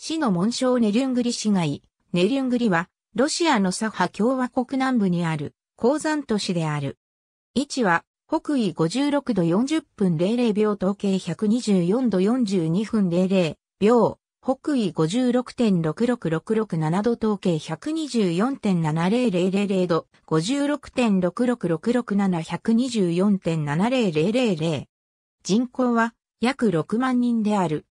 市の紋章ネリュングリ市街。ネリュングリは、ロシアのサハ共和国南部にある、鉱山都市である。位置は、北緯56度40分00秒統計124度42分00秒、北緯56.66667度統計124.7000度、56.6666724.70000人口は約6万人である。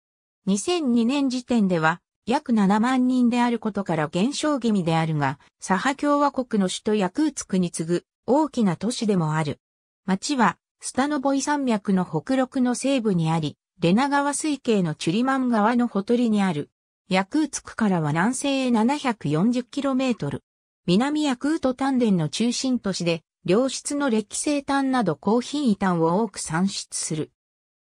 2002年時点では約7万人であることから減少気味であるが、サハ共和国の首都ヤクーツクに次ぐ大きな都市でもある。町はスタノボイ山脈の北陸の西部にあり、レナ川水系のチュリマン川のほとりにある。ヤクーツクからは南西へ 740km。南ヤクート丹田の中心都市で、良質の歴生丹など高品位丹を多く産出する。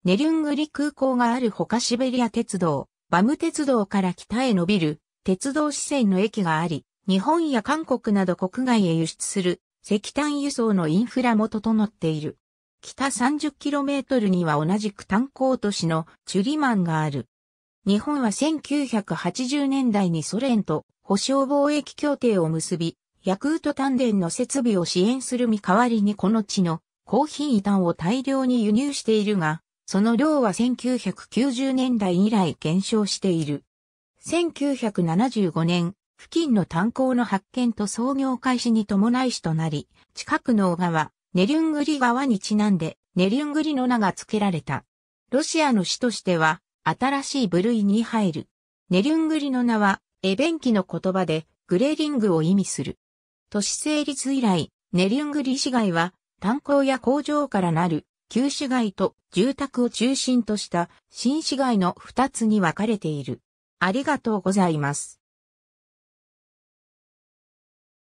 ネリュングリ空港がある他シベリア鉄道、バム鉄道から北へ伸びる鉄道支線の駅があり、日本や韓国など国外へ輸出する石炭輸送のインフラも整っている。北 30km には同じく炭鉱都市のチュリマンがある。日本は1980年代にソ連と保障貿易協定を結び、ヤクート炭田の設備を支援する見代わりにこの地のコーヒー炭を大量に輸入しているが、その量は1990年代以来減少している。1975年、付近の炭鉱の発見と操業開始に伴い市となり、近くの小川、ネリュングリ川にちなんで、ネリュングリの名が付けられた。ロシアの市としては、新しい部類に入る。ネリュングリの名は、エベンキの言葉で、グレーリングを意味する。都市成立以来、ネリュングリ市街は、炭鉱や工場からなる旧市街と住宅を中心とした新市街の二つに分かれている。ありがとうございます。